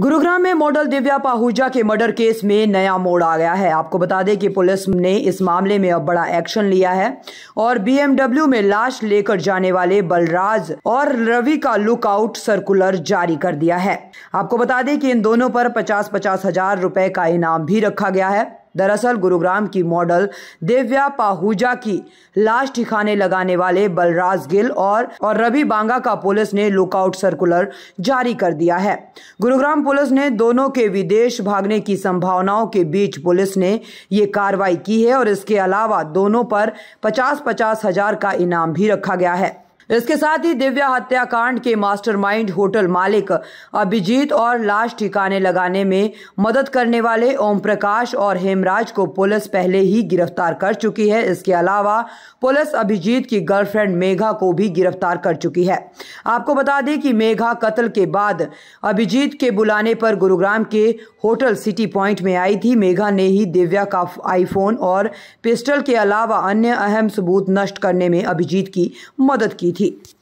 गुरुग्राम में मॉडल दिव्या पाहुजा के murder case में नया मोड़ आ गया है आपको बता दें कि पुलिस ने इस मामले में अब बड़ा एक्शन लिया है और बीएमडब्ल्यू में लाश लेकर जाने वाले बलराज और रवि का लुकआउट सर्कुलर जारी कर दिया है आपको बता दें कि इन दोनों पर पचास पचास हजार रुपए का इनाम भी रखा गया है दरअसल गुरुग्राम की मॉडल दिव्या पाहुजा की लाश ठिकाने लगाने वाले बलराज गिल और और रवि बांगा का पुलिस ने लुकआउट सर्कुलर जारी कर दिया है गुरुग्राम पुलिस ने दोनों के विदेश भागने की संभावनाओं के बीच पुलिस ने ये कार्रवाई की है और इसके अलावा दोनों पर पचास पचास हजार का इनाम भी रखा गया है इसके साथ ही दिव्या हत्याकांड के मास्टरमाइंड होटल मालिक अभिजीत और लाश ठिकाने लगाने में मदद करने वाले ओम प्रकाश और हेमराज को पुलिस पहले ही गिरफ्तार कर चुकी है इसके अलावा पुलिस अभिजीत की गर्लफ्रेंड मेघा को भी गिरफ्तार कर चुकी है आपको बता दें कि मेघा कत्ल के बाद अभिजीत के बुलाने पर गुरुग्राम के होटल सिटी पॉइंट में आई थी मेघा ने ही दिव्या का आईफोन और पिस्टल के अलावा अन्य अहम सबूत नष्ट करने में अभिजीत की मदद की थी qui